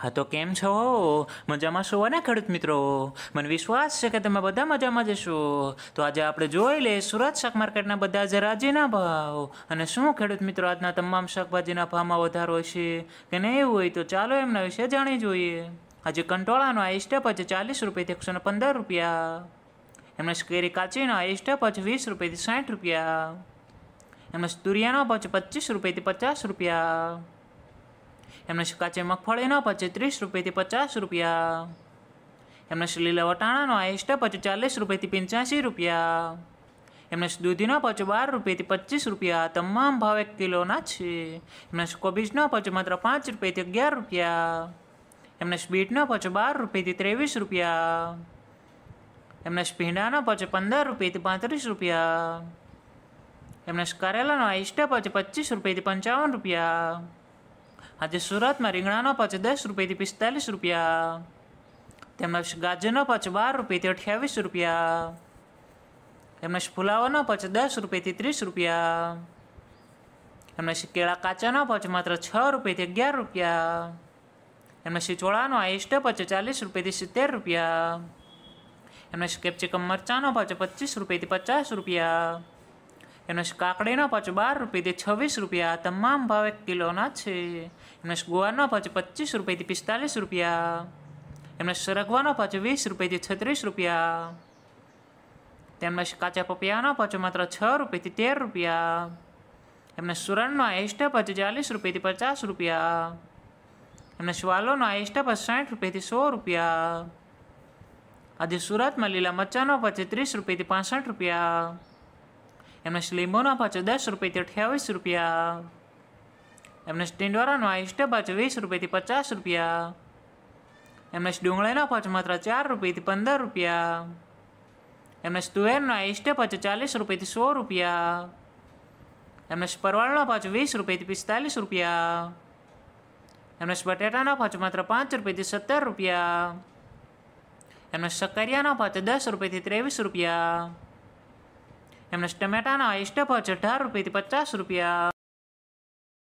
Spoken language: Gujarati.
હા તો કેમ છો મજામાં છો ને ખેડૂત મિત્રો મને વિશ્વાસ છે કે તમે બધા મજામાં જશો તો આજે આપણે જોઈ લઈએ સુરત શાક માર્કેટના બધા આજે રાજીના ભાવ અને શું ખેડૂત મિત્રો આજના તમામ શાકભાજીના ભાવમાં વધારો હશે કે નહીં હોય તો ચાલો એમના વિશે જાણી જોઈએ આજે કંટોળાનો આઈ સ્ટેપ છે ચાલીસ રૂપિયાથી એકસો પંદર રૂપિયા એમણે કેરી કાચીનો આઈ સ્ટેપ છે વીસ રૂપિયાથી સાઠ રૂપિયા એમણે તુરિયાનો ભાવ છે પચીસ રૂપિયાથી પચાસ રૂપિયા એમને કાચી મગફળીનો પછી ત્રીસ રૂપિયાથી પચાસ રૂપિયા એમને લીલા વટાણાનો આઈસ્ટ પછી ચાલીસ રૂપિયાથી પંચ્યાસી રૂપિયા એમને દૂધીનો પચો બાર રૂપિયાથી પચીસ રૂપિયા તમામ ભાવ એક કિલોના છે એમને કોબીજનો પચો માત્ર પાંચ રૂપિયાથી અગિયાર રૂપિયા એમને બીટનો પચો બાર રૂપિયાથી ત્રેવીસ રૂપિયા એમને ભીંડાનો પચો પંદર રૂપિયાથી પાંત્રીસ રૂપિયા એમને કરેલાનો આઈસ્ટ પચે પચીસ રૂપિયાથી પંચાવન રૂપિયા આજે સુરતમાં રીંગણાનો પચ દસ રૂપિયાથી પિસ્તાલીસ રૂપિયા તેમજ ગાજરનો પચ બાર રૂપિયાથી અઠ્યાવીસ રૂપિયા તેમજ ફુલાવાનો પચ દસ રૂપિયાથી ત્રીસ રૂપિયા તેમજ કેળા કાચાનો પચ માત્ર છ રૂપિયાથી અગિયાર રૂપિયા તેમજ ચોળાનો આઈસ્ટ પચ ચાલીસ રૂપિયાથી સિત્તેર રૂપિયા એમને કેપ્સિકમ મરચાંનો ભાવ પચીસ રૂપિયાથી પચાસ રૂપિયા એમનો કાકડીનો પચ બાર રૂપિયાથી છવ્વીસ રૂપિયા તમામ ભાવે કિલોના છે એમનો ગોવાનો પચ પચીસ રૂપિયાથી પિસ્તાલીસ રૂપિયા એમનો સરગવાનો પચ વીસ રૂપિયાથી છત્રીસ રૂપિયા તેમનો કાચા પપિયાનો પચ માત્ર છ રૂપિયાથી તેર રૂપિયા એમને સુરણનો આઈસ્ટા પચ ચાલીસ રૂપિયાથી પચાસ રૂપિયા એમને સ્વાલોનો આઈસ્ટા પચ સાઠ રૂપિયાથી સો રૂપિયા આજે સુરતમાં લીલા મરચાંનો પછી ત્રીસ રૂપિયાથી પાસઠ રૂપિયા એમના સ્લીમોનો પાછો દસ રૂપિયાથી અઠ્યાવીસ રૂપિયા એમને ટીંડોરાનો આઈસ્ટ પાછો વીસ રૂપિયાથી પચાસ રૂપિયા એમને ડુંગળાના પાછો માત્ર ચાર રૂપિયાથી પંદર રૂપિયા એમને તુવેરનો આઈસ્ટ પાછો ચાલીસ રૂપિયાથી સો રૂપિયા એમને પરવાળનો પાછો વીસ રૂપિયાથી પિસ્તાલીસ રૂપિયા એમને બટેટાના પાછો માત્ર પાંચ રૂપિયાથી સત્તર રૂપિયા એમને સક્કરિયાનો પાછો દસ રૂપિયાથી ત્રેવીસ રૂપિયા એમના ટમેટાના હોય સ્ટફ છે અઢાર રૂપિયાથી પચાસ રૂપિયા